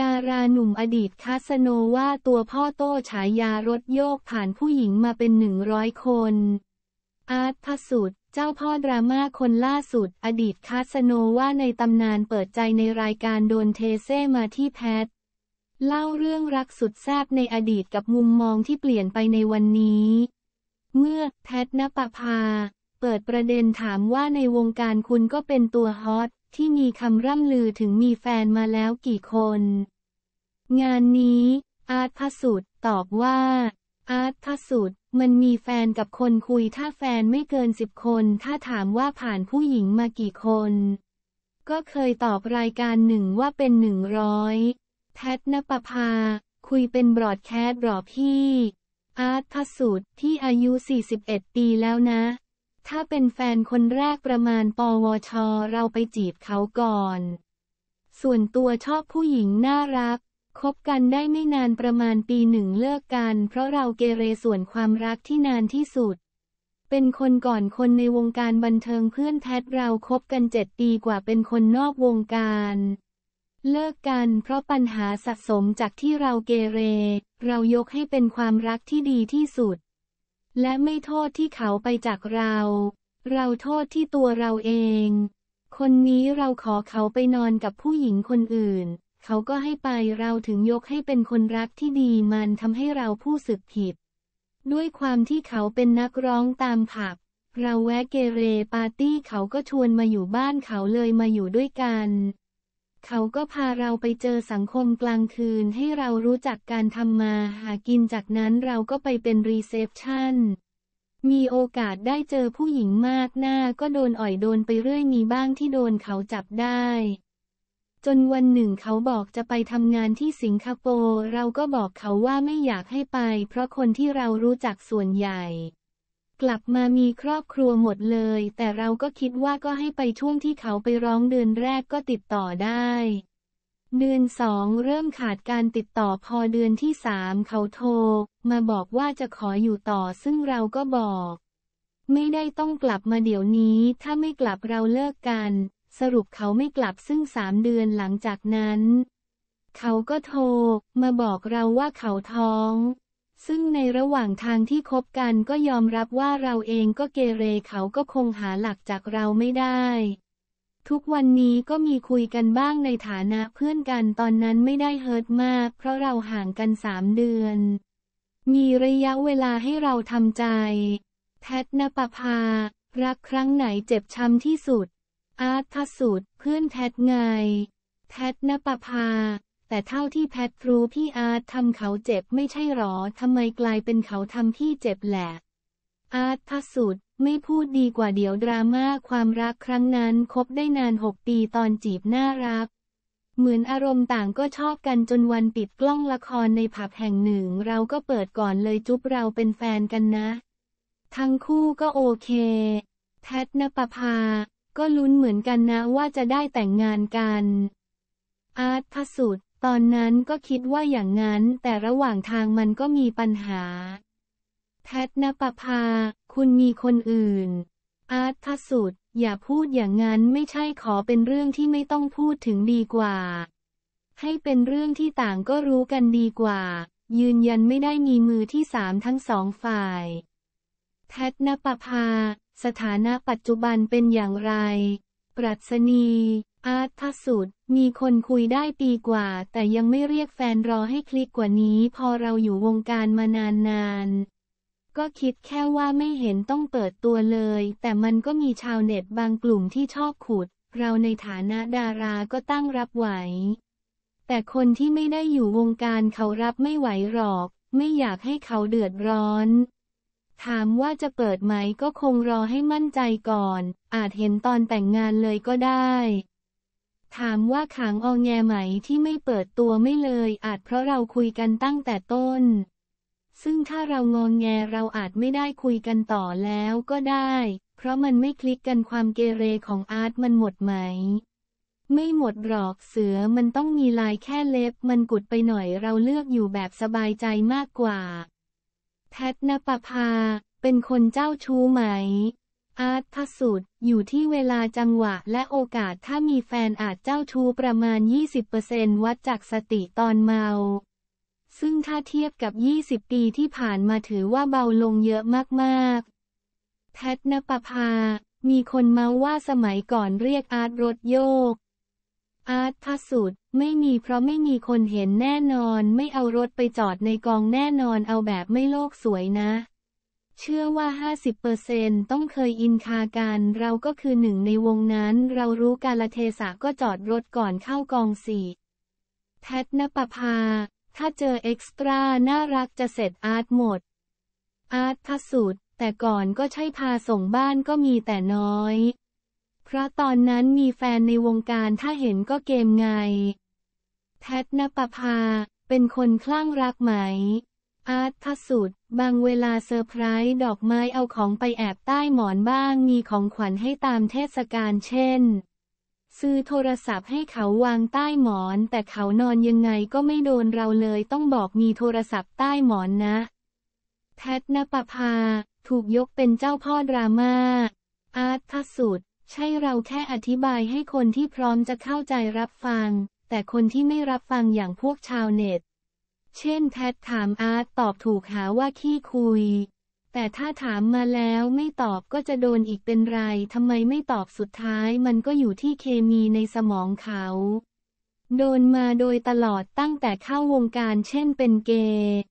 ดาราหนุ่มอดีตคาสโนว่าตัวพ่อโต้ฉายารถโยกผ่านผู้หญิงมาเป็นหนึ่งร้อยคน อาร์ตพสุดเจ้าพ่อดราม่าคนล่าสุด อดีตคาสโนว่าในตำนานเปิดใจในรายการโดนเทเซ่มาที่แพท เล่าเรื่องรักสุดแซบในอดีตกับมุมมองที่เปลี่ยนไปในวันนี้ เมื่อ แพทนปภาเปิดประเด็นถามว่าในวงการคุณก็เป็นตัวฮอตที่มีคำร่ำลือถึงมีแฟนมาแล้วกี่คน งานนี้ อาร์ตพสุดตอบว่า อาร์ตพสุดมันมีแฟนกับคนคุยถ้าแฟนไม่เกินสิบคน ถ้าถามว่าผ่านผู้หญิงมากี่คน ก็เคยตอบรายการหนึ่งว่าเป็นหนึ่งร้อยแพทนปภา คุยเป็นบรอดแคสต์หรอพี่ อาร์ตพสุดที่อายุ 41ปีแล้วนะถ้าเป็นแฟนคนแรกประมาณปวช เราไปจีบเขาก่อน ส่วนตัวชอบผู้หญิงน่ารัก คบกันได้ไม่นานประมาณปีหนึ่งเลิกกัน เพราะเราเกเรส่วนความรักที่นานที่สุด เป็นคนก่อนคนในวงการบันเทิงเพื่อนแพทเราคบกันเจ็ดปีกว่าเป็นคนนอกวงการ เลิกกันเพราะปัญหาสะสมจากที่เราเกเร เรายกให้เป็นความรักที่ดีที่สุดและไม่โทษที่เขาไปจากเรา เราโทษที่ตัวเราเอง คนนี้เราขอเขาไปนอนกับผู้หญิงคนอื่น เขาก็ให้ไปเราถึงยกให้เป็นคนรักที่ดีมันทำให้เราผู้สึกผิด ด้วยความที่เขาเป็นนักร้องตามผับ เราแวะเกเรปาร์ตี้เขาก็ชวนมาอยู่บ้านเขาเลยมาอยู่ด้วยกันเขาก็พาเราไปเจอสังคมกลางคืนให้เรารู้จักการทำมาหากินจากนั้นเราก็ไปเป็นรีเซพชันมีโอกาสได้เจอผู้หญิงมากหน้า ก็โดนอ่อยโดนไปเรื่อยมีบ้างที่โดนเขาจับได้ จนวันหนึ่งเขาบอกจะไปทำงานที่สิงคโปร์ เราก็บอกเขาว่าไม่อยากให้ไปเพราะคนที่เรารู้จักส่วนใหญ่ลับมามีครอบครัวหมดเลยแต่เราก็คิดว่าก็ให้ไปช่วงที่เขาไปร้องเดือนแรกก็ติดต่อได้ เดือนสองเริ่มขาดการติดต่อพอเดือนที่สามเขาโทรมาบอกว่าจะขออยู่ต่อซึ่งเราก็บอก ไม่ได้ต้องกลับมาเดี๋ยวนี้ถ้าไม่กลับเราเลิกกัน สรุปเขาไม่กลับซึ่งสามเดือนหลังจากนั้น เขาก็โทรมาบอกเราว่าเขาท้องซึ่งในระหว่างทางที่คบกันก็ยอมรับว่าเราเองก็เกเรเขาก็คงหาหลักจากเราไม่ได้ ทุกวันนี้ก็มีคุยกันบ้างในฐานะเพื่อนกันตอนนั้นไม่ได้เฮิร์ตมาก เพราะเราห่างกันสามเดือน มีระยะเวลาให้เราทำใจแพทนปภารักครั้งไหนเจ็บช้ำที่สุด อาร์ตพสุดเพื่อนแพทไงแพทนปภาแต่เท่าที่แพทรู้พี่อาร์ตทำเขาเจ็บไม่ใช่หรอทำไมกลายเป็นเขาทำพี่เจ็บแหละ อาร์ตพัสุดไม่พูดดีกว่าเดี๋ยวดราม่าความรักครั้งนั้นคบได้นานหกปีตอนจีบน่ารักเหมือนอารมณ์ต่างก็ชอบกันจนวันปิดกล้องละครในผับแห่งหนึ่งเราก็เปิดก่อนเลยจุ๊บเราเป็นแฟนกันนะ ทั้งคู่ก็โอเคแพทนปภาก็ลุ้นเหมือนกันนะ ว่าจะได้แต่งงานกัน อาร์ตพสุดตอนนั้นก็คิดว่าอย่างนั้นแต่ระหว่างทางมันก็มีปัญหาแพทนปภาคุณมีคนอื่น อาร์ตพสุดอย่าพูดอย่างนั้นไม่ใช่ขอเป็นเรื่องที่ไม่ต้องพูดถึงดีกว่า ให้เป็นเรื่องที่ต่างก็รู้กันดีกว่า ยืนยันไม่ได้มีมือที่สามทั้งสองฝ่ายแพทนปภาสถานะปัจจุบันเป็นอย่างไรปรัชนีอาร์ตพสุดมีคนคุยได้ปีกว่า แต่ยังไม่เรียกแฟนรอให้คลิกกว่านี้ พอเราอยู่วงการมานานนาน ก็คิดแค่ว่าไม่เห็นต้องเปิดตัวเลย แต่มันก็มีชาวเน็ตบางกลุ่มที่ชอบขุด เราในฐานะดาราก็ตั้งรับไหว แต่คนที่ไม่ได้อยู่วงการเขารับไม่ไหวหรอก ไม่อยากให้เขาเดือดร้อนถามว่าจะเปิดไหมก็คงรอให้มั่นใจก่อน อาจเห็นตอนแต่งงานเลยก็ได้ ถามว่าขางอองแงไหมที่ไม่เปิดตัวไม่เลย อาจเพราะเราคุยกันตั้งแต่ต้น ซึ่งถ้าเรางองแงเราอาจไม่ได้คุยกันต่อแล้วก็ได้ เพราะมันไม่คลิกกันความเกเรของอาร์ตมันหมดไหม ไม่หมดหรอกเสือมันต้องมีลายแค่เล็บ มันกุดไปหน่อยเราเลือกอยู่แบบสบายใจมากกว่าแพทนปภาเป็นคนเจ้าชู้ไหม อาร์ตพสุด อยู่ที่เวลาจังหวะและโอกาสถ้ามีแฟนอาจเจ้าชู้ประมาณ 20%วัดจากสติตอนเมา ซึ่งถ้าเทียบกับ 20 ปีที่ผ่านมาถือว่าเบาลงเยอะมากๆแพทนปภามีคนเมาว่าสมัยก่อนเรียกอาร์ตรถโยก อาร์ตพสุดไม่มีเพราะไม่มีคนเห็นแน่นอน ไม่เอารถไปจอดในกองแน่นอนเอาแบบไม่โลกสวยนะ เชื่อว่า 50%ต้องเคยอินคากัน เราก็คือหนึ่งในวงนั้น เรารู้กาลเทศะก็จอดรถก่อนเข้ากองสี่แพทนปภาถ้าเจอเอ็กซ์ตร้าน่ารักจะเสร็จอาร์ตหมด อาร์ตพสุดแต่ก่อนก็ใช่พาส่งบ้านก็มีแต่น้อย เพราะตอนนั้นมีแฟนในวงการถ้าเห็นก็เกมไงแพทนปภา เป็นคนคลั่งรักไหม อาร์ตพสุด บางเวลาเซอร์ไพรส์ดอกไม้เอาของไปแอบใต้หมอนบ้างมีของขวัญให้ตามเทศกาลเช่น ซื้อโทรศัพท์ให้เขาวางใต้หมอน แต่เขานอนยังไงก็ไม่โดนเราเลย ต้องบอกมีโทรศัพท์ใต้หมอนนะแพทนปภา ถูกยกเป็นเจ้าพ่อดราม่าอาร์ตพสุดใช่เราแค่อธิบายให้คนที่พร้อมจะเข้าใจรับฟังแต่คนที่ไม่รับฟังอย่างพวกชาวเน็ต เช่นแพทถามอาร์ตตอบถูกหาว่าขี้คุย แต่ถ้าถามมาแล้วไม่ตอบก็จะโดนอีกเป็นไร ทำไมไม่ตอบสุดท้ายมันก็อยู่ที่เคมีในสมองเขา โดนมาโดยตลอดตั้งแต่เข้าวงการ เช่นเป็นเกย์